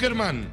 Zuckerman.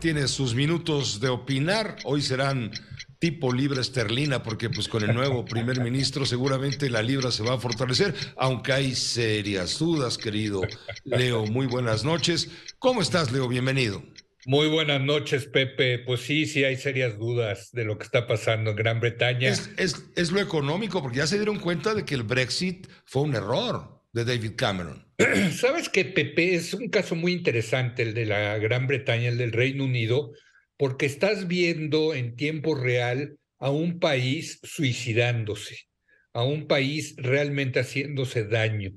tiene sus minutos de opinar. Hoy serán tipo libra esterlina, porque pues con el nuevo primer ministro seguramente la libra se va a fortalecer, aunque hay serias dudas, querido Leo. Muy buenas noches. ¿Cómo estás, Leo? Bienvenido. Muy buenas noches, Pepe. Pues sí, sí hay serias dudas de lo que está pasando en Gran Bretaña. es, es lo económico, porque ya se dieron cuenta de que el Brexit fue un error de David Cameron. Sabes que Pepe es un caso muy interesante el de la Gran Bretaña, el del Reino Unido, porque estás viendo en tiempo real a un país suicidándose, a un país realmente haciéndose daño.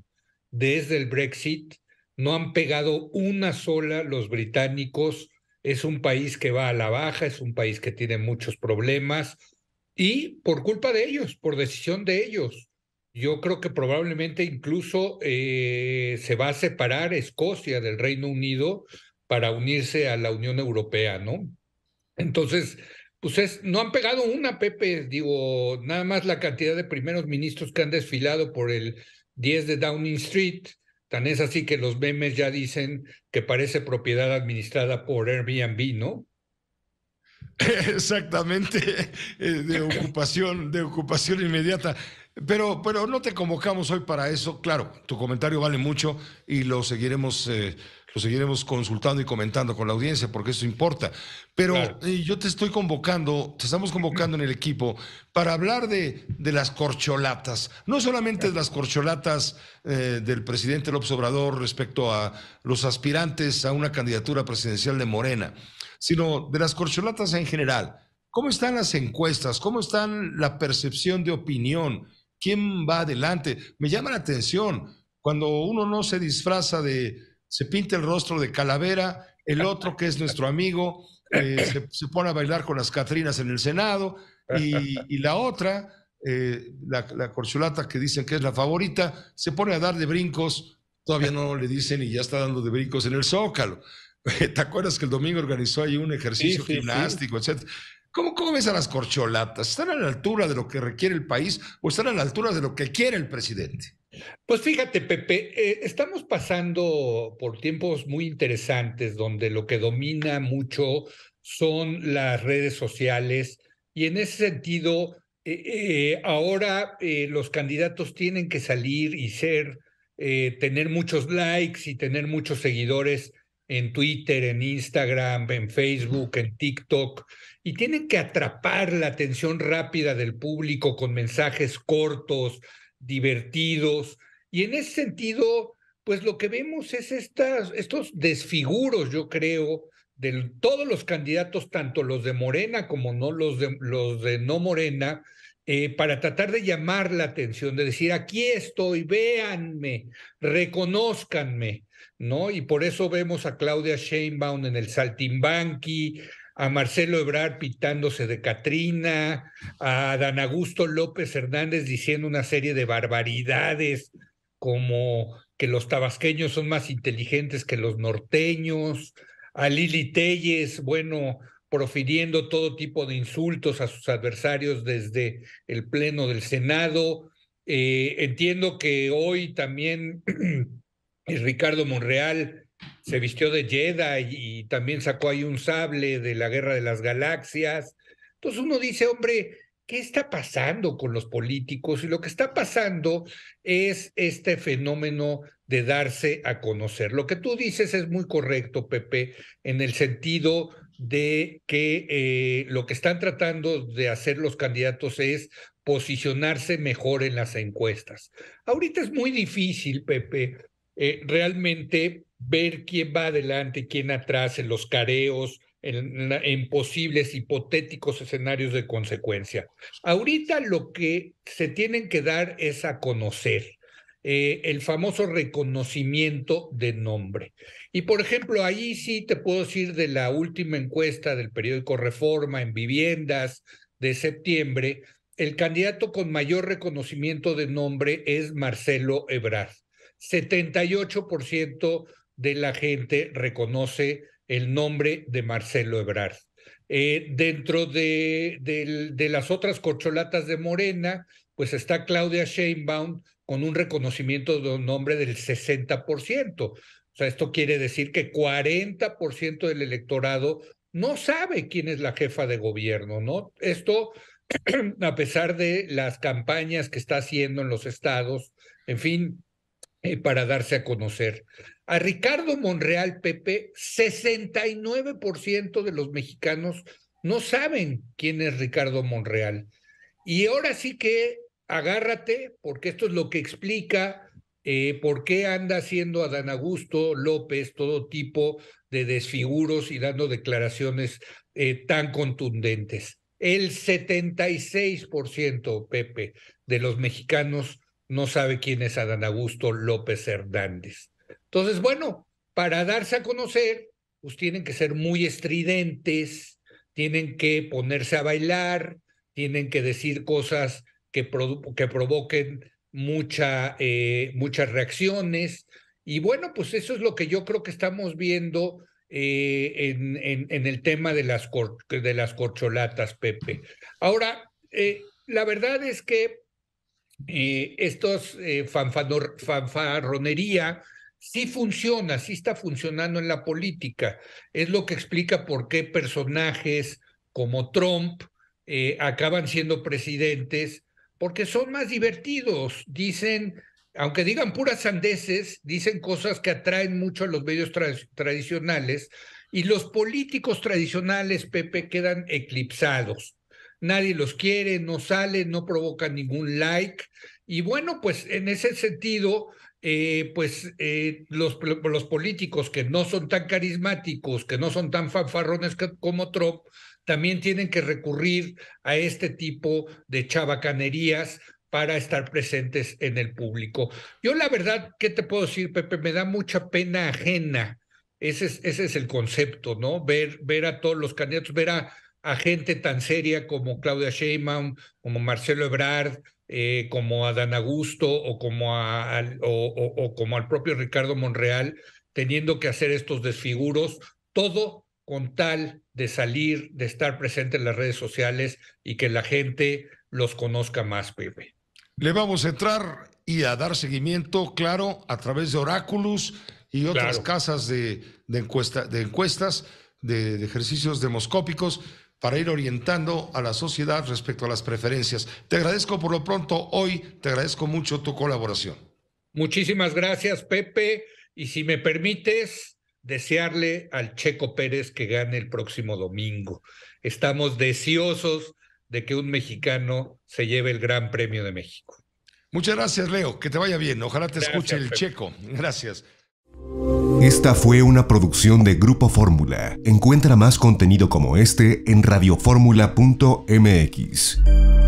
Desde el Brexit no han pegado una sola los británicos. Es un país que va a la baja, es un país que tiene muchos problemas y por culpa de ellos, por decisión de ellos yo creo que probablemente incluso eh, se va a separar Escocia del Reino Unido para unirse a la Unión Europea, ¿no? Entonces, pues es, no han pegado una, Pepe, digo, nada más la cantidad de primeros ministros que han desfilado por el 10 de Downing Street, tan es así que los memes ya dicen que parece propiedad administrada por Airbnb, ¿no? Exactamente, eh, de ocupación, de ocupación inmediata. Pero, no te convocamos hoy para eso. Claro, tu comentario vale mucho y lo seguiremos, eh, lo seguiremos consultando y comentando con la audiencia porque eso importa. Pero eh, yo te estoy convocando, te estamos convocando en el equipo para hablar de, de las corcholatas. No solamente de las corcholatas eh, del presidente López Obrador respecto a los aspirantes a una candidatura presidencial de Morena, sino de las corcholatas en general. ¿Cómo están las encuestas? ¿Cómo está la percepción de opinión? quién va adelante. Me llama la atención cuando uno no se disfraza de, se pinta el rostro de calavera, el otro que es nuestro amigo eh, se, pone a bailar con las Catrinas en el Senado y, la otra, eh, la, corchulata que dicen que es la favorita, se pone a dar de brincos, todavía no le dicen y ya está dando de brincos en el Zócalo. ¿Te acuerdas que el domingo organizó ahí un ejercicio gimnástico, etcétera? ¿Cómo, ves a las corcholatas? ¿Están a la altura de lo que requiere el país o están a la altura de lo que quiere el presidente? Pues fíjate, Pepe, eh, estamos pasando por tiempos muy interesantes donde lo que domina mucho son las redes sociales y en ese sentido, eh, eh, ahora los candidatos tienen que salir y ser, tener muchos likes y tener muchos seguidores en Twitter, en Instagram, en Facebook, en TikTok, y tienen que atrapar la atención rápida del público con mensajes cortos, divertidos. Y en ese sentido, pues lo que vemos es estas, estos desfiguros, yo creo, de todos los candidatos, tanto los de Morena como no los de, los de no Morena, eh, para tratar de llamar la atención, de decir, aquí estoy, véanme, reconózcanme, ¿no? Y por eso vemos a Claudia Sheinbaum en el Saltimbanqui, a Marcelo Ebrard pitándose de Catrina, a Dan Augusto López Hernández diciendo una serie de barbaridades como que los tabasqueños son más inteligentes que los norteños, a Lili Telles, bueno, profiriendo todo tipo de insultos a sus adversarios desde el Pleno del Senado. Eh, entiendo que hoy también Ricardo Monreal se vistió de Jedi y también sacó ahí un sable de la Guerra de las Galaxias. Entonces uno dice, hombre, ¿qué está pasando con los políticos? Y lo que está pasando es este fenómeno de darse a conocer. Lo que tú dices es muy correcto, Pepe, en el sentido de que eh, lo que están tratando de hacer los candidatos es posicionarse mejor en las encuestas. Ahorita es muy difícil, Pepe, eh, realmente ver quién va adelante, quién atrás en los careos, en, posibles hipotéticos escenarios de consecuencia. Ahorita lo que se tienen que dar es a conocer. Eh, el famoso reconocimiento de nombre. Y por ejemplo, ahí sí te puedo decir de la última encuesta del periódico Reforma en viviendas de septiembre, el candidato con mayor reconocimiento de nombre es Marcelo Ebrard. 78% de la gente reconoce el nombre de Marcelo Ebrard. Eh, dentro de, las otras corcholatas de Morena, pues está Claudia Sheinbaum con un reconocimiento de un nombre del 60%. O sea, esto quiere decir que 40% del electorado no sabe quién es la jefa de gobierno, ¿no? Esto, a pesar de las campañas que está haciendo en los estados, en fin, eh, para darse a conocer. A Ricardo Monreal, Pepe, 69% de los mexicanos no saben quién es Ricardo Monreal. Y ahora sí que agárrate, porque esto es lo que explica eh, por qué anda haciendo Adán Augusto López todo tipo de desfiguros y dando declaraciones eh, tan contundentes. El 76%, Pepe, de los mexicanos no sabe quién es Adán Augusto López Hernández. Entonces, bueno, para darse a conocer, pues tienen que ser muy estridentes, tienen que ponerse a bailar, tienen que decir cosas que, que provoquen eh, muchas reacciones. Y bueno, pues eso es lo que yo creo que estamos viendo eh, en, el tema de las, de las corcholatas, Pepe. Ahora, eh, la verdad es que estos fanfarronería sí funciona, sí está funcionando en la política. Es lo que explica por qué personajes como Trump acaban siendo presidentes porque son más divertidos, dicen, aunque digan puras sandeces, dicen cosas que atraen mucho a los medios tradicionales y los políticos tradicionales, Pepe, quedan eclipsados. Nadie los quiere, no sale, no provoca ningún like. Y bueno, pues en ese sentido, eh, pues eh, los, políticos que no son tan carismáticos, que no son tan fanfarrones como Trump, también tienen que recurrir a este tipo de chabacanerías para estar presentes en el público. Yo la verdad, ¿qué te puedo decir, Pepe? Me da mucha pena ajena. Ese es, ese es el concepto, ¿no? Ver, ver a todos los candidatos, ver a, gente tan seria como Claudia Sheinbaum, como Marcelo Ebrard, eh, como a Dan Augusto o como, al, o como al propio Ricardo Monreal, teniendo que hacer estos desfiguros, todo con tal de salir, de estar presente en las redes sociales y que la gente los conozca más, Pepe. Le vamos a entrar y a dar seguimiento, claro, a través de Oráculos y otras casas de, de encuestas, de, de, ejercicios demoscópicos, para ir orientando a la sociedad respecto a las preferencias. Te agradezco por lo pronto hoy, te agradezco mucho tu colaboración. Muchísimas gracias, Pepe. Y si me permites, desearle al Checo Pérez que gane el próximo domingo. Estamos deseosos de que un mexicano se lleve el Gran Premio de México. Muchas gracias, Leo. Que te vaya bien. Ojalá te escuche el Checo. Gracias. Esta fue una producción de Grupo Fórmula. Encuentra más contenido como este en radioformula.mx.